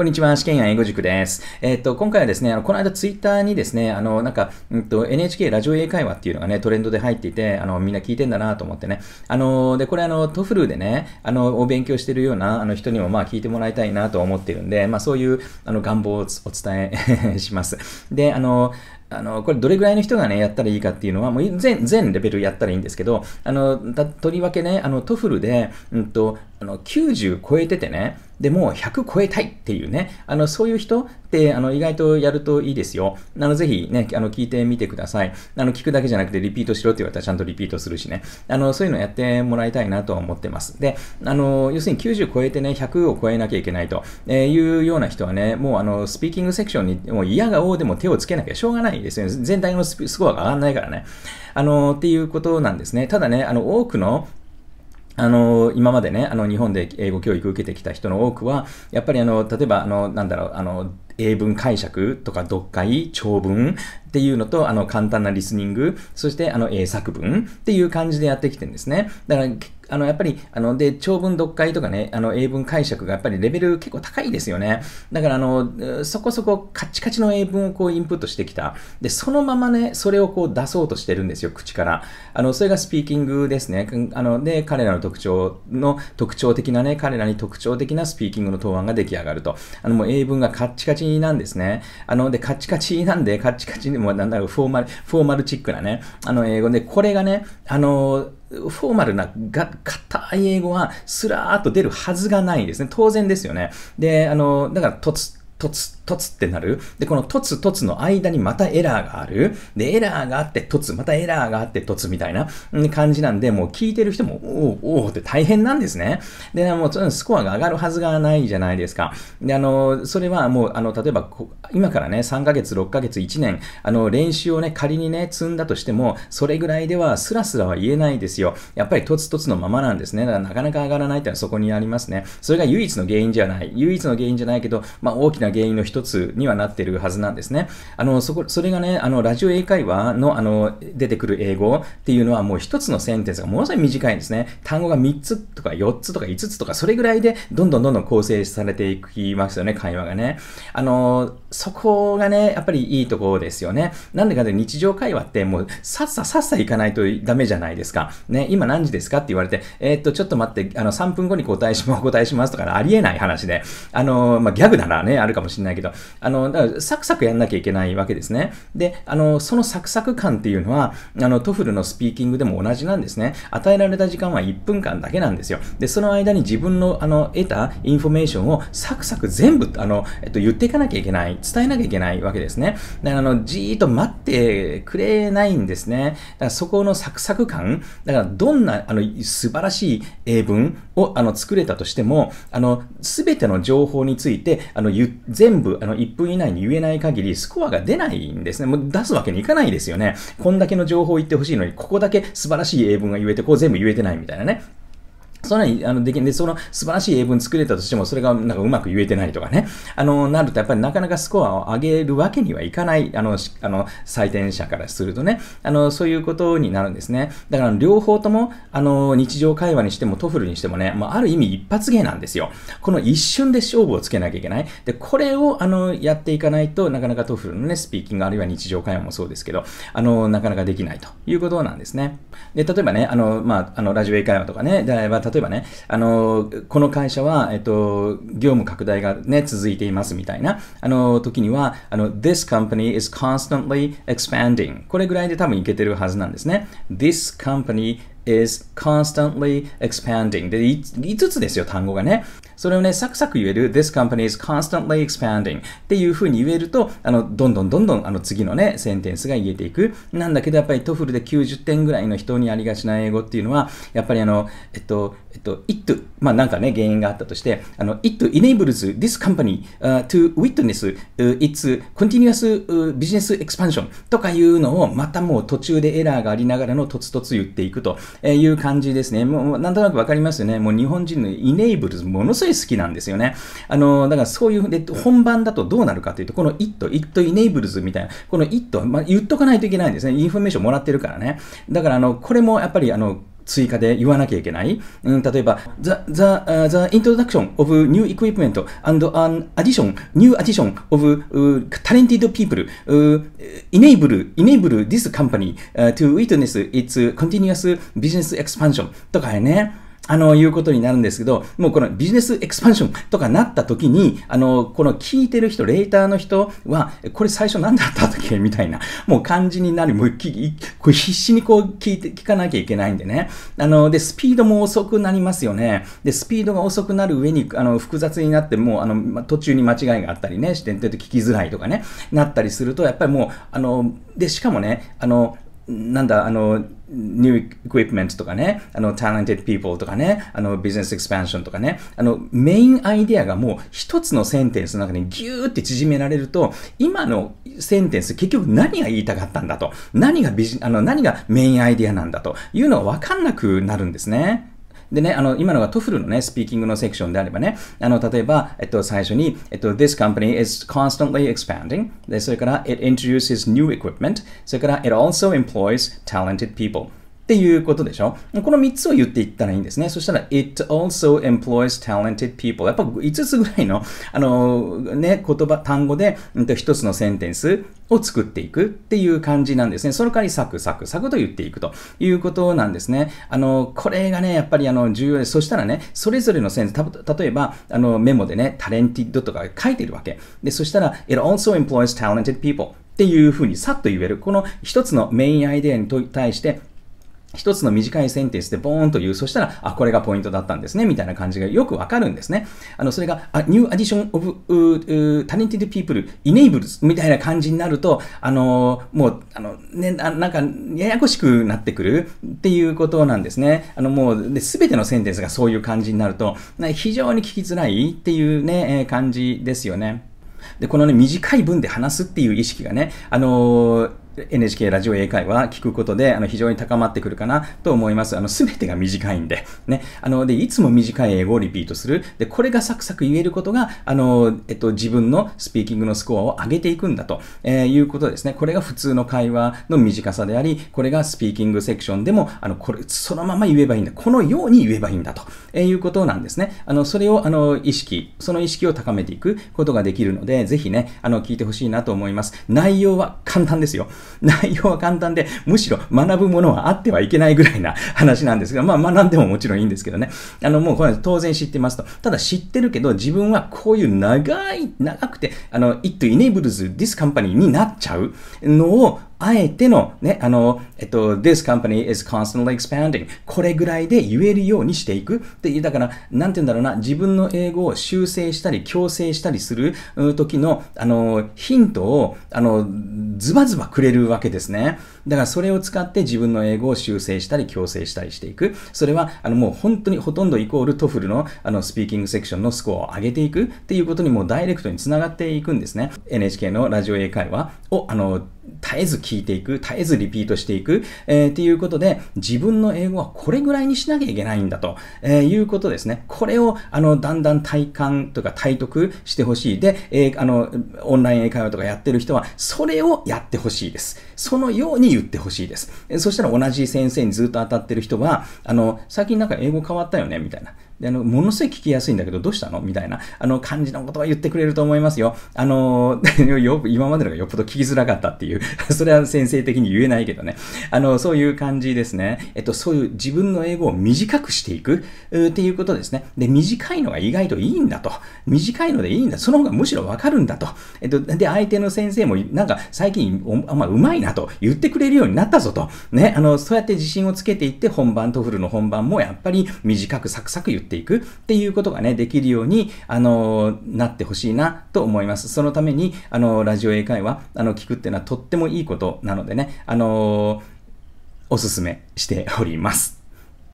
こんにちは、試験や英語塾です。えっ、ー、と、今回はですね、あの、この間ツイッターにですね、あの、なんか、うんと、NHK ラジオ英会話っていうのがね、トレンドで入っていて、あの、みんな聞いてんだなと思ってね。あの、で、これあの、トフルでね、あの、お勉強してるような、あの、人にもまあ聞いてもらいたいなと思ってるんで、まあそういう、あの、願望をお伝え します。で、あの、あの、これどれぐらいの人がね、やったらいいかっていうのは、もう全、全レベルやったらいいんですけど、あの、とりわけね、あの、トフルで、うんと、あの、90超えててね、でもう100超えたいっていうね、あの、そういう人、ってあの意外とやるといいですよ。あのぜひね、あの聞いてみてください。あの聞くだけじゃなくてリピートしろって言われたらちゃんとリピートするしね。あのそういうのやってもらいたいなとは思ってます。で、あの要するに90超えてね、100を超えなきゃいけないというような人はね、もうあのスピーキングセクションにもう嫌がおうでも手をつけなきゃしょうがないですよね。全体のスコアが上がらないからね。あのっていうことなんですね。ただね、あの多くのあの、今までね、あの、日本で英語教育を受けてきた人の多くは、やっぱりあの、例えば、あの、なんだろう、あの、英文解釈とか読解、長文っていうのと、あの、簡単なリスニング、そして、あの、英作文っていう感じでやってきてるんですね。だから、あの、やっぱり、あの、で、長文読解とかね、あの、英文解釈がやっぱりレベル結構高いですよね。だから、あの、そこそこカチカチの英文をこうインプットしてきた。で、そのままね、それをこう出そうとしてるんですよ、口から。あの、それがスピーキングですね。あの、で、彼らの特徴の、特徴的なね、彼らに特徴的なスピーキングの答案が出来上がると。あの、もう英文がカチカチなんですね。あの、で、カチカチなんで、カチカチでも、なんだろう、フォーマル、フォーマルチックなね、あの、英語で、これがね、あの、フォーマルな、が、硬い英語は、スラーっと出るはずがないですね。当然ですよね。で、あの、だから、とつ、とつ凸ってなる。で、この凸凸の間にまたエラーがある。で、エラーがあって凸、またエラーがあって凸みたいな感じなんで、もう聞いてる人も、おおおって大変なんですね。で、もうスコアが上がるはずがないじゃないですか。で、あの、それはもう、あの、例えば、今からね、3ヶ月、6ヶ月、1年、あの、練習をね、仮にね、積んだとしても、それぐらいではスラスラは言えないですよ。やっぱり凸凸のままなんですね。だからなかなか上がらないっていうのはそこにありますね。それが唯一の原因じゃない。唯一の原因じゃないけど、まあ、大きな原因の一一つにはなってるはずなんですね。あの、そこ、それがね、あの、ラジオ英会話の、あの、出てくる英語っていうのはもう一つのセンテンスがものすごい短いんですね。単語が3つとか4つとか5つとか、それぐらいで、どんどんどんどん構成されていきますよね、会話がね。あの、そこがね、やっぱりいいところですよね。なんでかというと日常会話ってもう、さっささっさ行かないとダメじゃないですか。ね、今何時ですかって言われて、えー、っと、ちょっと待って、あの、3分後に答えします、お答えしますとか、ありえない話で。あの、まあ、ギャグならね、あるかもしれないけど、あの、だからサクサクやんなきゃいけないわけですね。で、あの、そのサクサク感っていうのは、あの、トフルのスピーキングでも同じなんですね。与えられた時間は1分間だけなんですよ。で、その間に自分の、あの、得たインフォメーションをサクサク全部、あの、えっと、言っていかなきゃいけない、伝えなきゃいけないわけですね。だから、あの、じーっと待ってくれないんですね。だから、そこのサクサク感、だから、どんな、あの、素晴らしい英文を、あの、作れたとしても、あの、すべての情報について、あの、全部部、あの、1分以内に言えない限り、スコアが出ないんですね。もう出すわけにいかないですよね。こんだけの情報を言ってほしいのに、ここだけ素晴らしい英文が言えて、こう全部言えてないみたいなね。それにあのできで、その素晴らしい英文作れたとしても、それがなんかうまく言えてないとかね、あのなると、やっぱりなかなかスコアを上げるわけにはいかない、あのあの採点者からするとねあの、そういうことになるんですね。だから、両方ともあの日常会話にしても、トフルにしてもね、まあ、ある意味一発芸なんですよ。この一瞬で勝負をつけなきゃいけない。で、これをあのやっていかないとなかなかトフルのね、スピーキング、あるいは日常会話もそうですけど、あのなかなかできないということなんですね。で、例えばね、あのまあ、あのラジオ英会話とかね、例えばね、あの、この会社は、えっと、業務拡大がね、続いていますみたいな、あの、時には、あの、this company is constantly expanding。これぐらいで多分いけてるはずなんですね。this company is constantly expanding で5つですよ単語がねそれをねサクサク言える This company is constantly expanding っていうふうに言えるとあのどんどんどんどんあの次のねセンテンスが言えていくなんだけどやっぱりトフルで90点ぐらいの人にありがちな英語っていうのはやっぱりあのえっとえっと it まあなんかね原因があったとしてあの it enables this company、uh, to witness、uh, its continuous、uh, business expansion とかいうのをまたもう途中でエラーがありながらのとつとつ言っていくとえいう感じですね。もう、なんとなくわかりますよね。もう日本人のイネイブルズものすごい好きなんですよね。あの、だからそういう、で、本番だとどうなるかというと、この it、it enables みたいな、この it、まあ、言っとかないといけないんですね。インフォメーションもらってるからね。だから、あの、これもやっぱり、あの、追加で言わなきゃいけない。うん、例えば、the, the,、uh, the introduction of new equipment and an addition, new addition of、uh, talented people、uh, enable, enable this company、uh, to witness its continuous business expansion とかね。あの、いうことになるんですけど、もうこのビジネスエクスパンションとかなった時に、あの、この聞いてる人、レーターの人は、これ最初何だったっけみたいな、もう感じになる、もうき、これ必死にこう聞いて、聞かなきゃいけないんでね。あの、で、スピードも遅くなりますよね。で、スピードが遅くなる上に、あの、複雑になって、もう、あの、ま、途中に間違いがあったりね、視点と聞きづらいとかね、なったりすると、やっぱりもう、あの、で、しかもね、あの、なんだ、あの、new equipment とかね、あの、talented people とかね、あの、business expansion とかね、あの、メインアイデアがもう一つのセンテンスの中にギューって縮められると、今のセンテンス結局何が言いたかったんだと、何がビジ、あの、何がメインアイデアなんだというのがわかんなくなるんですね。でね、あの、今のがトフルのね、スピーキングのセクションであればね、あの、例えば、えっと、最初に、えっと、This company is constantly expanding. で、それから、It introduces new equipment. それから、It also employs talented people. っていうことでしょこの3つを言っていったらいいんですね。そしたら、it also employs talented people. やっぱ5つぐらいの、あの、ね、言葉、単語で、1つのセンテンスを作っていくっていう感じなんですね。その代わりサクサクサクと言っていくということなんですね。あの、これがね、やっぱりあの、重要です。そしたらね、それぞれのセンス、た例えば、あの、メモでね、タレンティッドとか書いてるわけ。で、そしたら、it also employs talented people っていうふうにさっと言える。この一つのメインアイデアに対して、一つの短いセンテンスでボーンと言う。そしたら、あ、これがポイントだったんですね。みたいな感じがよくわかるんですね。あの、それが、あ、new addition of uh, talented people enables みたいな感じになると、あの、もう、あの、ね、ななんか、ややこしくなってくるっていうことなんですね。あの、もう、すべてのセンテンスがそういう感じになると、非常に聞きづらいっていうね、えー、感じですよね。で、このね、短い文で話すっていう意識がね、あのー、NHK ラジオ英会話聞くことであの非常に高まってくるかなと思います。あの全てが短いんで、ね。あのでいつも短い英語をリピートする。でこれがサクサク言えることがあの、えっと、自分のスピーキングのスコアを上げていくんだと、えー、いうことですね。これが普通の会話の短さであり、これがスピーキングセクションでもあのこれそのまま言えばいいんだ。このように言えばいいんだと、えー、いうことなんですね。あのそれをあの意識、その意識を高めていくことができるので、ぜひね、あの聞いてほしいなと思います。内容は簡単ですよ。内容は簡単で、むしろ学ぶものはあってはいけないぐらいな話なんですが、まあ学んでももちろんいいんですけどね。あのもうこれ当然知ってますと。ただ知ってるけど、自分はこういう長い、長くて、あの、it enables this company になっちゃうのを、あえてのね、あの、えっと、this company is constantly expanding これぐらいで言えるようにしていく。ってう、だから、なんて言うんだろうな、自分の英語を修正したり、強制したりする時の、あの、ヒントを、あの、ズバズバくれるわけですね。だから、それを使って自分の英語を修正したり、強制したりしていく。それは、あの、もう本当にほとんどイコールトフルの、あの、スピーキングセクションのスコアを上げていくっていうことにもうダイレクトにつながっていくんですね。NHK のラジオ英会話を、あの、絶えず聞いていく、絶えずリピートしていく、えー、っていうことで、自分の英語はこれぐらいにしなきゃいけないんだと、えー、いうことですね。これを、あの、だんだん体感とか体得してほしい。で、えー、あの、オンライン英会話とかやってる人は、それをやってほしいです。そのように言ってほしいです。そしたら同じ先生にずっと当たってる人は、あの、最近なんか英語変わったよね、みたいな。であの、ものすごい聞きやすいんだけど、どうしたのみたいな、あの、感じのことは言ってくれると思いますよ。あの、よ、今までのがよっぽど聞きづらかったっていう、それは先生的に言えないけどね。あの、そういう感じですね。えっと、そういう自分の英語を短くしていくっていうことですね。で、短いのが意外といいんだと。短いのでいいんだ。その方がむしろわかるんだと。えっと、で、相手の先生も、なんか、最近お、お前うまいなと言ってくれるようになったぞと。ね、あの、そうやって自信をつけていって、本番、トフルの本番もやっぱり短くサクサク言ってっていくっていうことがね、できるように、あの、なってほしいなと思います。そのために、あの、ラジオ英会話、あの、聞くっていうのはとってもいいことなのでね、あの、おすすめしております。